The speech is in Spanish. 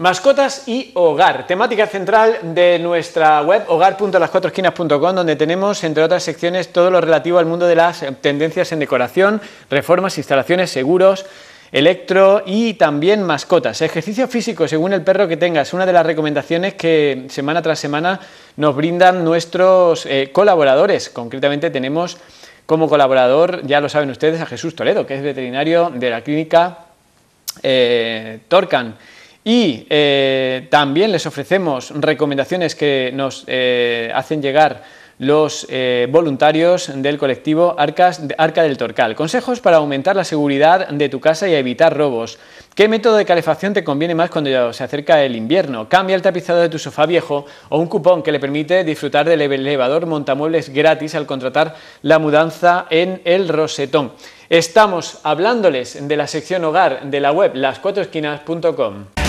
Mascotas y hogar, temática central de nuestra web hogar.lascuatroesquinas.com donde tenemos, entre otras secciones, todo lo relativo al mundo de las tendencias en decoración, reformas, instalaciones, seguros, electro y también mascotas. Ejercicio físico según el perro que tengas, una de las recomendaciones que semana tras semana nos brindan nuestros eh, colaboradores. Concretamente tenemos como colaborador, ya lo saben ustedes, a Jesús Toledo, que es veterinario de la clínica eh, Torcan. Y eh, también les ofrecemos recomendaciones que nos eh, hacen llegar los eh, voluntarios del colectivo Arcas, Arca del Torcal. Consejos para aumentar la seguridad de tu casa y evitar robos. ¿Qué método de calefacción te conviene más cuando se acerca el invierno? Cambia el tapizado de tu sofá viejo o un cupón que le permite disfrutar del elevador montamuebles gratis al contratar la mudanza en el Rosetón. Estamos hablándoles de la sección hogar de la web lascuatroesquinas.com